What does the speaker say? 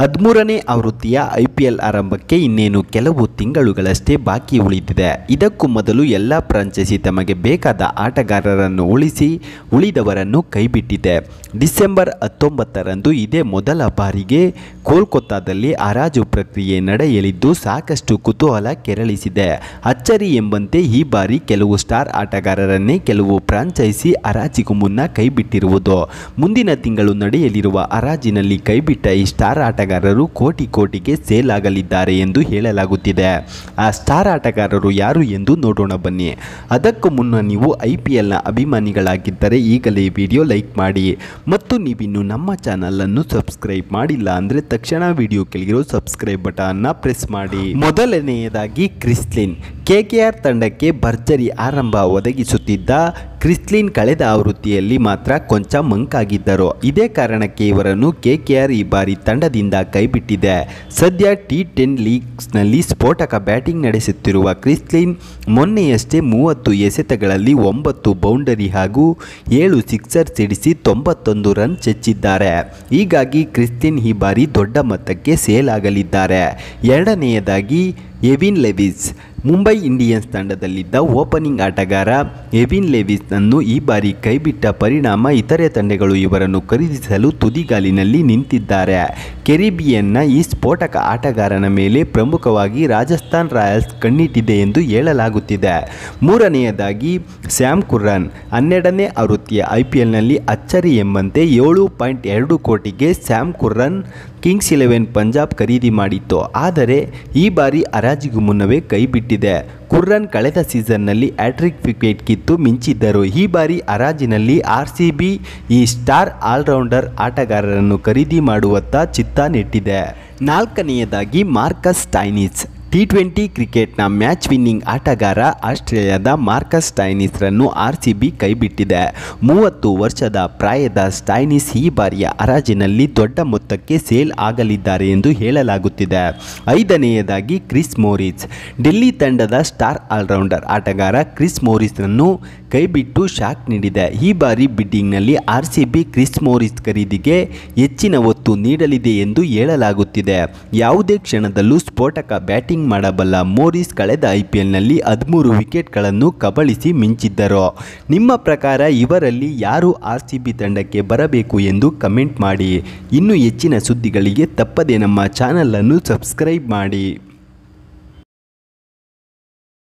ಹದಿಮೂರನೇ ಆವೃತ್ತಿಯ I P L ಆರಂಭಕ್ಕೆ ಇನ್ನೇನು ಕೆಲವು ತಿಂಗಳುಗಳಷ್ಟೇ ಬಾಕಿ ಉಳಿದಿದೆ ಇದಕ್ಕೂ ಮೊದಲು ಎಲ್ಲ ಫ್ರಾಂಚೈಸಿ ತಮಗೆ ಬೇಕಾದ ಆಟಗಾರರನ್ನು ಉಳಿಸಿ ಉಳಿದವರನ್ನು ಕೈಬಿಟ್ಟಿದೆ ಡಿಸೆಂಬರ್ ಹತ್ತೊಂಬತ್ತರಂದು ಇದೇ ಮೊದಲ ಬಾರಿಗೆ ಕೋಲ್ಕತ್ತಾದಲ್ಲಿ ಹರಾಜು ಪ್ರಕ್ರಿಯೆ ನಡೆಯಲಿದ್ದು ಸಾಕಷ್ಟು ಕುತೂಹಲ ಕೆರಳಿಸಿದೆ ಅಚ್ಚರಿ ಎಂಬಂತೆ ಈ ಬಾರಿ ಕೆಲವು ಸ್ಟಾರ್ ಆಟಗಾರರನ್ನೇ ಕೆಲವು ಫ್ರಾಂಚೈಸಿ ಹರಾಜಿಗೂ ಮುನ್ನ ಕೈಬಿಟ್ಟಿರುವುದು ಮುಂದಿನ ತಿಂಗಳು ನಡೆಯಲಿರುವ ಹರಾಜಿನಲ್ಲಿ ಕೈಬಿಟ್ಟ ಈ ಸ್ಟಾರ್ ಆಟ ಆಟಗಾರರು ಕೋಟಿ ಕೋಟಿಗೆ ಸೇಲ್ ಆಗಲಿದ್ದಾರೆ ಎಂದು ಹೇಳಲಾಗುತ್ತಿದೆ ಆ ಸ್ಟಾರ್ ಆಟಗಾರರು ಯಾರು ಎಂದು ನೋಡೋಣ ಬನ್ನಿ ಅದಕ್ಕೂ ಮುನ್ನ ನೀವು ಐ ಪಿ ಎಲ್ನ ಅಭಿಮಾನಿಗಳಾಗಿದ್ದರೆ ಈಗಲೇ ವಿಡಿಯೋ ಲೈಕ್ ಮಾಡಿ ಮತ್ತು ನೀವಿನ್ನು ನಮ್ಮ ಚಾನಲನ್ನು ಸಬ್ಸ್ಕ್ರೈಬ್ ಮಾಡಿಲ್ಲ ಅಂದರೆ ತಕ್ಷಣ ವಿಡಿಯೋ ಕೆಳಗಿರೋ ಸಬ್ಸ್ಕ್ರೈಬ್ ಬಟನ್ನ ಪ್ರೆಸ್ ಮಾಡಿ ಮೊದಲನೆಯದಾಗಿ ಕ್ರಿಸ್ಲಿನ್ ಕೆಕೆಆರ್ ತಂಡಕ್ಕೆ ಭರ್ಜರಿ ಆರಂಭ ಒದಗಿಸುತ್ತಿದ್ದ ಕ್ರಿಸ್ಲಿನ್ ಕಳೆದ ಆವೃತ್ತಿಯಲ್ಲಿ ಮಾತ್ರ ಕೊಂಚ ಮಂಕಾಗಿದ್ದರು ಇದೇ ಕಾರಣಕ್ಕೆ ಇವರನ್ನು ಕೆಕೆಆರ್ ಈ ಬಾರಿ ತಂಡದಿಂದ ಕೈಬಿಟ್ಟಿದೆ ಸದ್ಯ ಟಿ ಟೆನ್ ಲೀಗ್ಸ್ನಲ್ಲಿ ಸ್ಫೋಟಕ ಬ್ಯಾಟಿಂಗ್ ನಡೆಸುತ್ತಿರುವ ಕ್ರಿಸ್ಲಿನ್ ಮೊನ್ನೆಯಷ್ಟೇ ಮೂವತ್ತು ಎಸೆತಗಳಲ್ಲಿ ಒಂಬತ್ತು ಬೌಂಡರಿ ಹಾಗೂ ಏಳು ಸಿಕ್ಸರ್ ಸಿಡಿಸಿ ತೊಂಬತ್ತೊಂದು ರನ್ ಚೆಚ್ಚಿದ್ದಾರೆ ಹೀಗಾಗಿ ಕ್ರಿಸ್ಲಿನ್ ಈ ಬಾರಿ ದೊಡ್ಡ ಮೊತ್ತಕ್ಕೆ ಸೇಲ್ ಆಗಲಿದ್ದಾರೆ ಎರಡನೆಯದಾಗಿ ಎವಿನ್ ಲೆವಿಸ್ ಮುಂಬೈ ಇಂಡಿಯನ್ಸ್ ತಂಡದಲ್ಲಿದ್ದ ಓಪನಿಂಗ್ ಆಟಗಾರ ಎವಿನ್ ಲೆವಿಸ್ನನ್ನು ಅನ್ನು ಈ ಬಾರಿ ಕೈಬಿಟ್ಟ ಪರಿಣಾಮ ಇತರೆ ತಂಡಗಳು ಇವರನ್ನು ಖರೀದಿಸಲು ತುದಿಗಾಲಿನಲ್ಲಿ ನಿಂತಿದ್ದಾರೆ ಕೆರಿಬಿಯನ್ನ ಈ ಸ್ಫೋಟಕ ಆಟಗಾರನ ಮೇಲೆ ಪ್ರಮುಖವಾಗಿ ರಾಜಸ್ಥಾನ್ ರಾಯಲ್ಸ್ ಕಣ್ಣಿಟ್ಟಿದೆ ಎಂದು ಹೇಳಲಾಗುತ್ತಿದೆ ಮೂರನೆಯದಾಗಿ ಸ್ಯಾಮ್ ಕುರ್ರನ್ ಹನ್ನೆರಡನೇ ಆವೃತ್ತಿಯ ಐ ಪಿ ಎಲ್ನಲ್ಲಿ ಅಚ್ಚರಿ ಎಂಬಂತೆ ಏಳು ಪಾಯಿಂಟ್ ಎರಡು ಕೋಟಿಗೆ Sam Curran Kings Eleven Punjab ಖರೀದಿ ಮಾಡಿತ್ತು ಆದರೆ ಈ ಬಾರಿ ಅರಾಜಿಗೂ ಮುನ್ನವೇ ಕೈಬಿಟ್ಟಿದೆ ಕುರ್ರನ್ ಕಳೆದ ಸೀಸನ್ನಲ್ಲಿ ಹ್ಯಾಟ್ರಿಕ್ ವಿಕೆಟ್ ಕಿತ್ತು ಮಿಂಚಿದ್ದರು ಈ ಬಾರಿ ಅರಾಜಿನಲ್ಲಿ ಆರ್ ಸಿ ಬಿ ಈ ಸ್ಟಾರ್ ಆಲ್ರೌಂಡರ್ ಆಟಗಾರರನ್ನು ಖರೀದಿ ಮಾಡುವತ್ತ ಚಿತ್ತ ನೆಟ್ಟಿದೆ ನಾಲ್ಕನೆಯದಾಗಿ ಮಾರ್ಕಸ್ ಟೈನಿಸ್ ಟಿ ಟ್ವೆಂಟಿ ಕ್ರಿಕೆಟ್ನ ಮ್ಯಾಚ್ ವಿನ್ನಿಂಗ್ ಆಟಗಾರ ಆಸ್ಟ್ರೇಲಿಯಾದ ಮಾರ್ಕಸ್ ಸ್ಟೈನಿಸ್ರನ್ನು ಆರ್ ಸಿ ಬಿ ಕೈಬಿಟ್ಟಿದೆ ಮೂವತ್ತು ವರ್ಷದ ಪ್ರಾಯದ ಸ್ಟೈನಿಸ್ ಈ ಬಾರಿಯ ಹರಾಜಿನಲ್ಲಿ ದೊಡ್ಡ ಮೊತ್ತಕ್ಕೆ ಸೇಲ್ ಆಗಲಿದ್ದಾರೆ ಎಂದು ಹೇಳಲಾಗುತ್ತಿದೆ ಐದನೆಯದಾಗಿ ಕ್ರಿಸ್ ಮೋರಿಸ್ ಡೆಲ್ಲಿ ತಂಡದ ಸ್ಟಾರ್ ಆಲ್ರೌಂಡರ್ ಆಟಗಾರ ಕ್ರಿಸ್ ಮೋರಿಸ್ರನ್ನು ಕೈಬಿಟ್ಟು ಶಾಕ್ ನೀಡಿದೆ ಈ ಬಾರಿ ಬಿಡ್ಡಿಂಗ್ನಲ್ಲಿ R C B Chris Morris ಖರೀದಿಗೆ ಹೆಚ್ಚಿನ ಒತ್ತು ನೀಡಲಿದೆ ಎಂದು ಹೇಳಲಾಗುತ್ತಿದೆ ಯಾವುದೇ ಕ್ಷಣದಲ್ಲೂ ಸ್ಫೋಟಕ ಬ್ಯಾಟಿಂಗ್ ಮಾಡಬಲ್ಲ ಮೋರಿಸ್ ಕಳೆದ ಐ ಪಿ ಎಲ್ನಲ್ಲಿ ಹದಿಮೂರು ವಿಕೆಟ್ಗಳನ್ನು ಕಬಳಿಸಿ ಮಿಂಚಿದ್ದರು ನಿಮ್ಮ ಪ್ರಕಾರ ಇವರಲ್ಲಿ ಯಾರು ಆರ್ ಸಿ ಬಿ ತಂಡಕ್ಕೆ ಬರಬೇಕು ಎಂದು ಕಮೆಂಟ್ ಮಾಡಿ ಇನ್ನು ಹೆಚ್ಚಿನ ಸುದ್ದಿಗಳಿಗೆ ತಪ್ಪದೆ ನಮ್ಮ ಚಾನಲನ್ನು ಸಬ್ಸ್ಕ್ರೈಬ್ ಮಾಡಿ